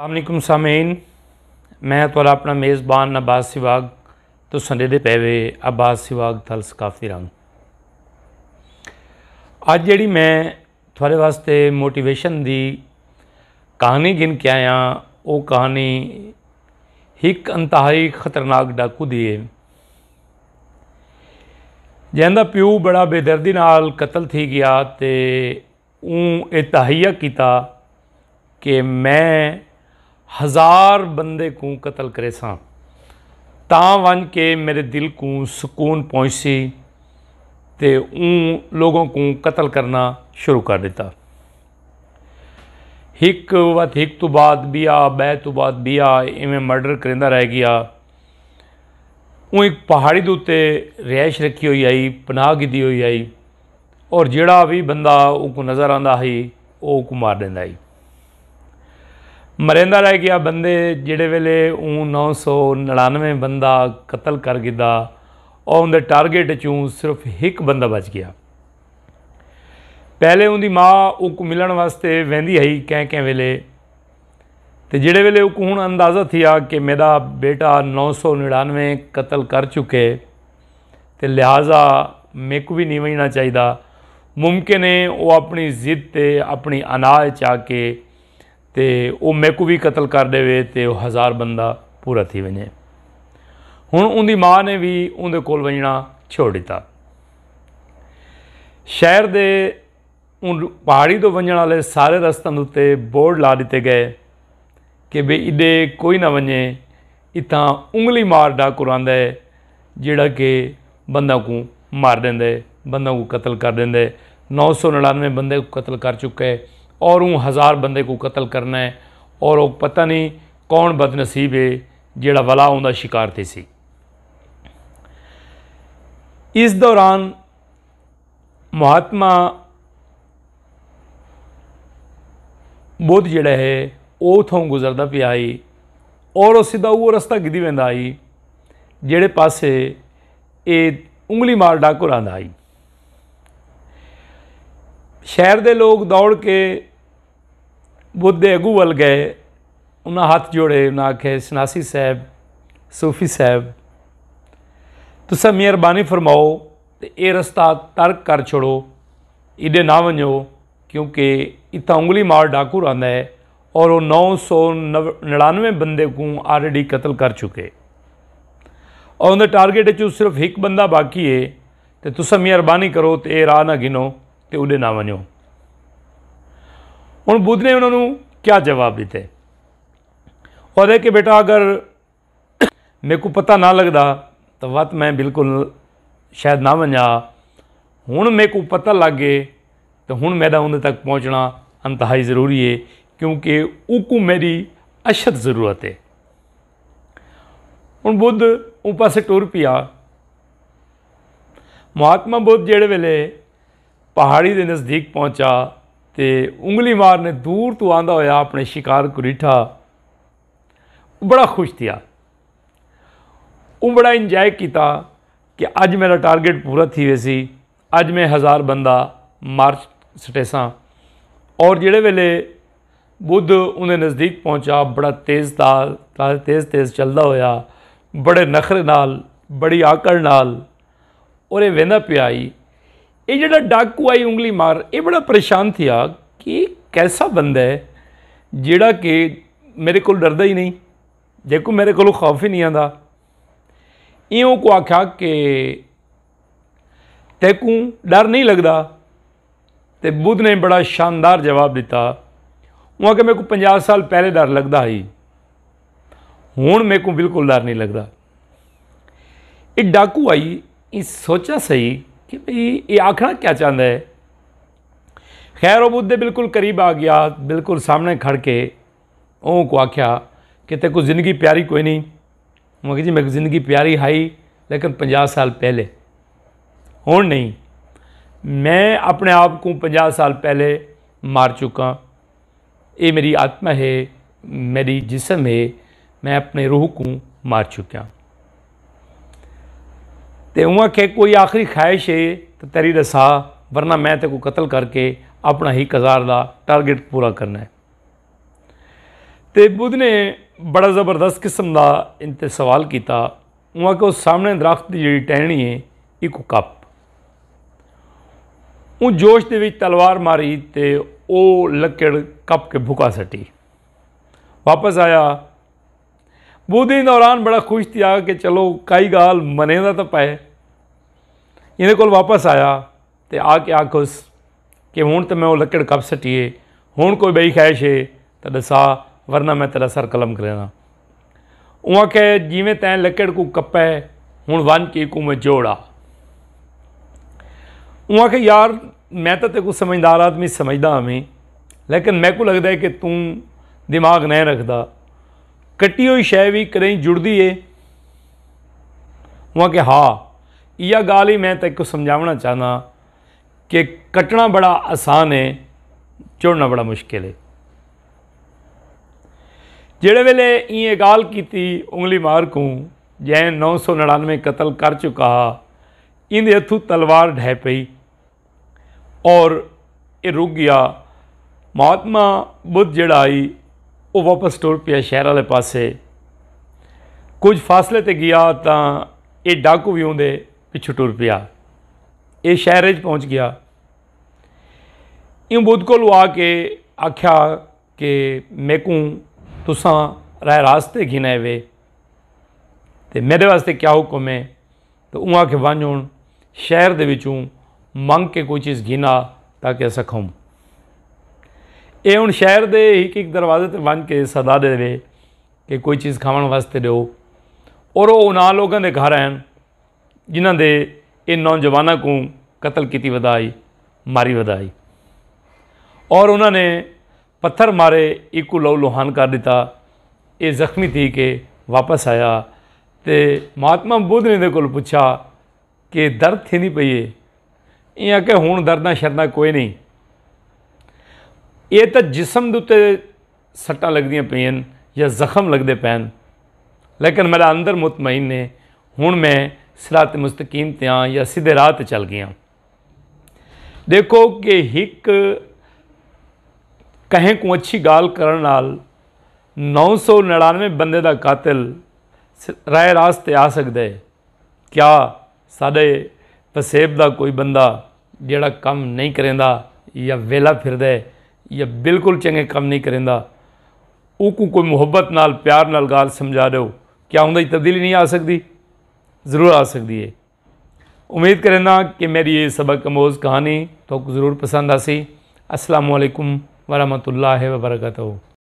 ਅਸਲਾਮੁਅਲੈਕਮ ਸਾਮੀਨ ਮੈਂ ਤੁਹਾਡਾ ਆਪਣਾ ਮੇਜ਼ਬਾਨ ਅਬਾਸ ਸਿਵਾਗ ਤੋਂ ਸੰਦੇ ਦੇ ਪੈਵੇ ਅਬਾਸ ਸਿਵਾਗ ਤਲ ਸਕਾਫੀ ਰੰਗ ਅੱਜ ਜਿਹੜੀ ਮੈਂ ਤੁਹਾਡੇ ਵਾਸਤੇ ਮੋਟੀਵੇਸ਼ਨ ਦੀ ਕਹਾਣੀ ਗਿਣ ਕੇ ਆਇਆ ਉਹ ਕਹਾਣੀ ਇੱਕ ਅੰਤਹਾਈ ਖਤਰਨਾਕ ਡਾਕੂ ਦੀ ਹੈ ਜਿਹਦਾ ਪਿਓ ਬੜਾ ਬੇਦਰਦੀ ਨਾਲ ਕਤਲ ਥੀ ਗਿਆ ਤੇ ਉਹ ਇਤਹਾਈਆ ਕੀਤਾ ਕਿ ਮੈਂ ਹਜ਼ਾਰ ਬੰਦੇ ਕੋ ਕਤਲ ਕਰੇ ਸਾਂ ਤਾਂ ਵਨ ਕੇ ਮੇਰੇ ਦਿਲ ਕੋ ਸਕੂਨ ਪਹੁੰਚੀ ਤੇ ਉਹ ਲੋਕਾਂ ਕੋ ਕਤਲ ਕਰਨਾ ਸ਼ੁਰੂ ਕਰ ਦਿੱਤਾ ਇੱਕ ਵਤ ਇੱਕ ਤੋਂ ਬਾਅਦ ਵੀ ਆ ਬੈ ਤੋਂ ਬਾਅਦ ਵੀ ਆ ਇਵੇਂ ਮਰਡਰ ਕਰਿੰਦਾ ਰਹਿ ਗਿਆ ਉਹ ਇੱਕ ਪਹਾੜੀ ਦੇ ਉੱਤੇ ਰਿਹਾਇਸ਼ ਰੱਖੀ ਹੋਈ ਆਈ ਪਨਾਹ ਗਿੱਦੀ ਹੋਈ ਆਈ ਔਰ ਜਿਹੜਾ ਵੀ ਬੰਦਾ ਉਹ ਕੋ ਨਜ਼ਰ ਆਂਦਾ ਹੈ ਉਹ ਕੋ ਮਾਰ ਦਿੰਦਾ ਹੈ ਮਰਿੰਦਾ ਰਹਿ ਗਿਆ ਬੰਦੇ ਜਿਹੜੇ ਵੇਲੇ ਉਹ 999 ਬੰਦਾ ਕਤਲ ਕਰ ਗਿਦਾ ਔਰ ਉਹਦੇ ਟਾਰਗੇਟ ਚੋਂ ਸਿਰਫ ਇੱਕ ਬੰਦਾ ਬਚ ਗਿਆ ਪਹਿਲੇ ਉਹਦੀ ਮਾਂ ਉਹ ਕੋ ਮਿਲਣ ਵਾਸਤੇ ਵੈਂਦੀ ਆਈ ਕਹਿ ਕਹਿ ਵੇਲੇ ਤੇ ਜਿਹੜੇ ਵੇਲੇ ਉਹ ਹੁਣ ਅੰਦਾਜ਼ਾ ਥਿਆ ਕਿ ਮੇਰਾ ਬੇਟਾ 999 ਕਤਲ ਕਰ ਚੁੱਕੇ ਤੇ ਲਿਹਾਜ਼ਾ ਮੇਕ ਵੀ ਨਹੀਂ ਵਈਣਾ ਚਾਹੀਦਾ ਮੁਮਕਿਨ ਹੈ ਉਹ ਆਪਣੀ ਜ਼ਿੱਦ ਤੇ ਆਪਣੀ ਅਨਾਜ ਚਾ ਕੇ ਤੇ ਉਹ ਮੈਕੂ ਵੀ ਕਤਲ ਕਰ ਦੇਵੇ ਤੇ ਉਹ ਹਜ਼ਾਰ ਬੰਦਾ ਪੂਰਾ ਥੀ ਵਣੇ ਹੁਣ ਉਹਦੀ ਮਾਂ ਨੇ ਵੀ ਉਹਦੇ ਕੋਲ ਵਜਣਾ ਛੋੜ ਦਿੱਤਾ ਸ਼ਹਿਰ ਦੇ ਉਹ ਪਹਾੜੀ ਤੋਂ ਵਜਣ ਵਾਲੇ ਸਾਰੇ ਰਸਤਿਆਂ ਦੇ ਉੱਤੇ ਬੋਰਡ ਲਾ ਦਿੱਤੇ ਗਏ ਕਿ ਵੀ ਇਦੇ ਕੋਈ ਨਾ ਵਣੇ ਇਤਾਂ ਉਂਗਲੀ ਮਾਰ ਦਾ ਕੁਰਾਂਦਾ ਹੈ ਜਿਹੜਾ ਕਿ ਬੰਦਾ ਨੂੰ ਮਾਰ ਦਿੰਦਾ ਬੰਦਾ ਨੂੰ ਕਤਲ ਕਰ ਦਿੰਦਾ 999 ਬੰਦੇ ਨੂੰ ਕਤਲ ਕਰ ਚੁੱਕਾ ਹੈ और वो हज़ार बंदे को कतल करना है और वो पता नहीं कौन बदनसीब है जोड़ा वला उनका शिकार थे सी इस दौरान महात्मा बुद्ध जोड़ा है वह उतों गुजरता पे आई और सीधा वो रस्ता गिधी वह आई जड़े पासे ये उंगली मार डाकुर आंदा आई शहर के लोग दौड़ के ਬੁੱਧ ਦੇ ਅਗੂ ਵੱਲ ਗਏ ਉਹਨਾਂ ਹੱਥ ਜੋੜੇ ਉਹਨਾਂ ਆਖੇ ਸਨਾਸੀ ਸਾਹਿਬ ਸੂਫੀ ਸਾਹਿਬ ਤੁਸੀਂ ਮਿਹਰਬਾਨੀ ਫਰਮਾਓ ਤੇ ਇਹ ਰਸਤਾ ਤਰਕ ਕਰ ਛੋੜੋ ਇਹਦੇ ਨਾ ਵਜੋ ਕਿਉਂਕਿ ਇਤਾ ਉਂਗਲੀ ਮਾਰ ਡਾਕੂ ਰਹਿੰਦਾ ਹੈ ਔਰ ਉਹ 999 ਬੰਦੇ ਨੂੰ ਆਲਰੇਡੀ ਕਤਲ ਕਰ ਚੁੱਕੇ ਔਰ ਉਹਦਾ ਟਾਰਗੇਟ ਚ ਸਿਰਫ ਇੱਕ ਬੰਦਾ ਬਾਕੀ ਹੈ ਤੇ ਤੁਸੀਂ ਮਿਹਰਬਾਨੀ ਕਰੋ ਤੇ ਇਹ ਰਾਹ ਨਾ ਗਿਨੋ ਤੇ ਉਹਦੇ ਨਾ ਵਜੋ ਹੁਣ ਬੁੱਧ ਨੇ ਉਹਨਾਂ ਨੂੰ ਕਿਆ ਜਵਾਬ ਦਿੱਤੇ ਉਹਦੇ ਕਿ ਬੇਟਾ ਅਗਰ ਮੈਨੂੰ ਪਤਾ ਨਾ ਲੱਗਦਾ ਤਾਂ ਵਤ ਮੈਂ ਬਿਲਕੁਲ ਸ਼ਾਇਦ ਨਾ ਵੰਜਾ ਹੁਣ ਮੈਨੂੰ ਪਤਾ ਲੱਗੇ ਤਾਂ ਹੁਣ ਮੈਦਾ ਉਹਦੇ ਤੱਕ ਪਹੁੰਚਣਾ ਅੰਤਹਾਈ ਜ਼ਰੂਰੀ ਹੈ ਕਿਉਂਕਿ ਉਹ ਉਹਕੂ ਮੇਰੀ ਅਸ਼ਦ ਜ਼ਰੂਰਤ ਹੈ ਹੁਣ ਬੁੱਧ ਉਹ ਪਾਸੇ ਟੁਰ ਪਿਆ ਮਹਾਤਮਾ ਬੁੱਧ ਜਿਹੜੇ ਵੇਲੇ ਪਹਾੜੀ ਦੇ ਨਜ਼ਦੀਕ ਪਹੁੰਚਾ ਤੇ ਉਂਗਲੀ ਮਾਰਨੇ ਦੂਰ ਤੋਂ ਆਂਦਾ ਹੋਇਆ ਆਪਣੇ ਸ਼ਿਕਾਰ ਕੁਰੀਠਾ ਬੜਾ ਖੁਸ਼ ਥਿਆ ਉਹ ਬੜਾ ਇੰਜੋਏ ਕੀਤਾ ਕਿ ਅੱਜ ਮੇਰਾ ਟਾਰਗੇਟ ਪੂਰਾ ਥੀ ਵੇ ਸੀ ਅੱਜ ਮੈਂ ਹਜ਼ਾਰ ਬੰਦਾ ਮਾਰ ਸਟੇਸਾਂ ਔਰ ਜਿਹੜੇ ਵੇਲੇ ਬੁੱਧ ਉਹਨੇ ਨਜ਼ਦੀਕ ਪਹੁੰਚਾ ਬੜਾ ਤੇਜ਼ ਤਾਲ ਤੇਜ਼ ਤੇਜ਼ ਚੱਲਦਾ ਹੋਇਆ ਬੜੇ ਨਖਰੇ ਨਾਲ ਬੜੀ ਆਕੜ ਨਾਲ ਔਰ ਇਹ ਵੇਂਦਾ ਪਿਆਈ ਇਹ ਜਿਹੜਾ ਡਾਕੂ ਆਈ ਉਂਗਲੀ ਮਾਰ ਇਹ ਬੜਾ ਪਰੇਸ਼ਾਨ ਥਿਆ ਕਿ ਕੈਸਾ ਬੰਦਾ ਹੈ ਜਿਹੜਾ ਕਿ ਮੇਰੇ ਕੋਲ ਡਰਦਾ ਹੀ ਨਹੀਂ ਦੇਖੋ ਮੇਰੇ ਕੋਲ ਖੌਫ ਹੀ ਨਹੀਂ ਆਂਦਾ ਇਉਂ ਕੋ ਆਖਿਆ ਕਿ ਕੋ ਡਰ ਨਹੀਂ ਲੱਗਦਾ ਤੇ ਬੁੱਧ ਨੇ ਬੜਾ ਸ਼ਾਨਦਾਰ ਜਵਾਬ ਦਿੱਤਾ ਉਹ ਕਿ ਮੇਰੇ ਕੋ 50 ਸਾਲ ਪਹਿਲੇ ਡਰ ਲੱਗਦਾ ਸੀ ਹੁਣ ਮੇਰੇ ਕੋ ਬਿਲਕੁਲ ਡਰ ਨਹੀਂ ਲੱਗਦਾ ਇਹ ਡਾਕੂ ਆਈ ਇਹ ਸੋਚਾ ਸਹੀ कि भाई ये आखना क्या चाहता है खैर बुद्धे बिल्कुल करीब आ गया बिल्कुल सामने खड़ के ओ को आख्या कि तेरे को ज़िंदगी प्यारी कोई नहीं मैं जी मेरे को ज़िंदगी प्यारी हाई लेकिन पाँ साल पहले हूँ नहीं मैं अपने आप को पाँ साल पहले मार चुका ये मेरी आत्मा है मेरी जिसम है मैं अपने रूह को मार चुका ਤੇ ਉਹਾਂ ਕਿ ਕੋਈ ਆਖਰੀ ਖਾਇਸ਼ ਹੈ ਤੇ ਤੇਰੀ ਰਸਾ ਵਰਨਾ ਮੈਂ ਤੇ ਕੋ ਕਤਲ ਕਰਕੇ ਆਪਣਾ ਹੀ ਕਜ਼ਾਰ ਦਾ ਟਾਰਗੇਟ ਪੂਰਾ ਕਰਨਾ ਹੈ ਤੇ ਬੁੱਧ ਨੇ ਬੜਾ ਜ਼ਬਰਦਸਤ ਕਿਸਮ ਦਾ ਇੰਤੇ ਸਵਾਲ ਕੀਤਾ ਉਹਾਂ ਕਿ ਉਹ ਸਾਹਮਣੇ ਦਰਖਤ ਦੀ ਜਿਹੜੀ ਟਹਿਣੀ ਹੈ ਇੱਕ ਕੱਪ ਉਹ ਜੋਸ਼ ਦੇ ਵਿੱਚ ਤਲਵਾਰ ਮਾਰੀ ਤੇ ਉਹ ਲੱਕੜ ਕੱਪ ਕੇ ਭੁਕਾ ਸਟੀ ਵਾਪਸ ਆਇਆ ਬੋਧੀ ਦੌਰਾਨ ਬੜਾ ਖੁਸ਼ ਸੀ ਆ ਕੇ ਚਲੋ ਕਾਈ ਗਾਲ ਮਨੇ ਦਾ ਤਾਂ ਪਏ ਇਹਦੇ ਕੋਲ ਵਾਪਸ ਆਇਆ ਤੇ ਆ ਕੇ ਆਖਸ ਕਿ ਹੁਣ ਤੇ ਮੈਂ ਉਹ ਲੱਕੜ ਕੱਪ ਸਟੀਏ ਹੁਣ ਕੋਈ ਬਈ ਖੈਸ਼ ਏ ਤਾਂ ਦਸਾ ਵਰਨਾ ਮੈਂ ਤੇਰਾ ਸਰ ਕਲਮ ਕਰੇਣਾ ਉਹ ਆਖੇ ਜਿਵੇਂ ਤੈਂ ਲੱਕੜ ਕੋ ਕੱਪੈ ਹੁਣ ਵਨ ਕੇ ਕੋ ਮੈਂ ਜੋੜਾ ਉਹ ਆਖੇ ਯਾਰ मैं तो तेरे को समझदार आदमी समझदा हमें लेकिन मैं को लगता है कि तू दिमाग नहीं रखता कटी हुई शइ भी कॾहिं जुड़ती है उहा की हा इहा ॻाल्हि ई मैं तव्हांखे सम्झाइणु चाहना कि कट्टा बड़ा आसान है जुड़ना बड़ा मुश्किल है ਜਿਹੜੇ ਵੇਲੇ ਇਹ ਗਾਲ ਕੀਤੀ ਉਂਗਲੀ ਮਾਰ ਕੂ ਜੈ 999 ਕਤਲ ਕਰ ਚੁਕਾ ਇਹਦੇ ਹੱਥੋਂ ਤਲਵਾਰ तलवार ढह ਔਰ और रुक गया महात्मा बुद्ध जड़ा आई ਉਹ ਵਾਪਸ ਟੁਰ ਪਿਆ ਸ਼ਹਿਰ ਵਾਲੇ ਪਾਸੇ ਕੁਝ ਫਾਸਲੇ ਤੇ ਗਿਆ ਤਾਂ ਇਹ ਡਾਕੂ ਵੀ ਉਹਦੇ ਪਿੱਛੇ ਟੁਰ ਪਿਆ ਇਹ ਸ਼ਹਿਰ ਵਿੱਚ ਪਹੁੰਚ ਗਿਆ ਇਹ ਬੁੱਧ ਕੋਲ ਆ ਕੇ ਆਖਿਆ ਕਿ ਮੈਕੂ ਤੁਸਾਂ ਰਾਹ ਰਾਸਤੇ ਗਿਨੇ ਵੇ ਤੇ ਮੇਰੇ ਵਾਸਤੇ ਕਿਆ ਹੁਕਮ ਹੈ ਤਾਂ ਉਹ ਕੇ ਵਾਂਝੋਂ ਸ਼ਹਿਰ ਦੇ ਵਿੱਚੋਂ ਮੰਗ ਕੇ ਕੋਈ ਚੀਜ਼ ਗਿਨਾ ਤਾਂ ਕਿ ਸਖਮ ਇਹ ਹੁਣ ਸ਼ਹਿਰ ਦੇ ਇੱਕ ਇੱਕ ਦਰਵਾਜ਼ੇ ਤੇ ਵੰਨ ਕੇ ਸਦਾ ਦੇਵੇ ਕਿ ਕੋਈ ਚੀਜ਼ ਖਾਣ ਵਾਸਤੇ ਦਿਓ ਔਰ ਉਹ ਉਹਨਾਂ ਲੋਕਾਂ ਦੇ ਘਰ ਆਣ ਜਿਨ੍ਹਾਂ ਦੇ ਇਹ ਨੌਜਵਾਨਾਂ ਨੂੰ ਕਤਲ ਕੀਤੀ ਵਧਾਈ ਮਾਰੀ ਵਧਾਈ ਔਰ ਉਹਨਾਂ ਨੇ ਪੱਥਰ ਮਾਰੇ ਇੱਕੂ ਲਉ ਲੋਹਾਨ ਕਰ ਦਿੱਤਾ ਇਹ ਜ਼ਖਮੀ ਥੀ ਕੇ ਵਾਪਸ ਆਇਆ ਤੇ ਮਹਾਤਮਾ ਬੁੱਧ ਨੇ ਦੇ ਕੋਲ ਪੁੱਛਿਆ ਕਿ ਦਰਦ ਥੇਂਦੀ ਨਹੀਂ ਪਈਏ ਇਹ ਆ ਕਿ ਹੁਣ ਦਰਦਾਂ ਸ਼ਰਦਾ ਕੋਈ ਨਹੀਂ ਇਹ ਤਾਂ ਜਿਸਮ ਦੇ ਉੱਤੇ ਸੱਟਾਂ ਲੱਗਦੀਆਂ ਪਈਆਂ ਜਾਂ ਜ਼ਖਮ ਲੱਗਦੇ ਪੈਣ ਲੇਕਿਨ ਮੇਰਾ ਅੰਦਰ ਮਤਮਈਨ ਨੇ ਹੁਣ ਮੈਂ ਸਿਰਾਤ ਮੁਸਤਕੀਮ ਤੇ ਆ ਜਾਂ ਸਿੱਧੇ ਰਾਹ ਤੇ ਚੱਲ ਗਿਆ ਦੇਖੋ ਕਿ ਇੱਕ ਕਹੇ ਕੋ ਅੱਛੀ ਗਾਲ ਕਰਨ ਨਾਲ 999 ਬੰਦੇ ਦਾ ਕਾਤਲ ਰਾਏ ਰਾਸਤੇ ਆ ਸਕਦਾ ਹੈ ਕਿਆ ਸਾਡੇ ਪਸੇਬ ਦਾ ਕੋਈ ਬੰਦਾ ਜਿਹੜਾ ਕੰਮ ਨਹੀਂ ਕਰੇਂਦਾ ਜਾਂ ਵੇਲਾ ਫਿਰਦਾ ਹੈ ਇਹ ਬਿਲਕੁਲ ਚੰਗੇ ਕੰਮ ਨਹੀਂ ਕਰਿੰਦਾ ਉਹ ਕੋ ਕੋਈ ਮੁਹੱਬਤ ਨਾਲ ਪਿਆਰ ਨਾਲ ਗੱਲ ਸਮਝਾ ਦਿਓ ਕਿਆ ਹੁੰਦਾ ਤਬਦੀਲੀ ਨਹੀਂ ਆ ਸਕਦੀ ज़रूर आ सकती है उम्मीद करेंदा कि मेरी ये सबक आमोज़ कहानी तो ज़रूर पसंद आसी असलकम वरहमल वर्का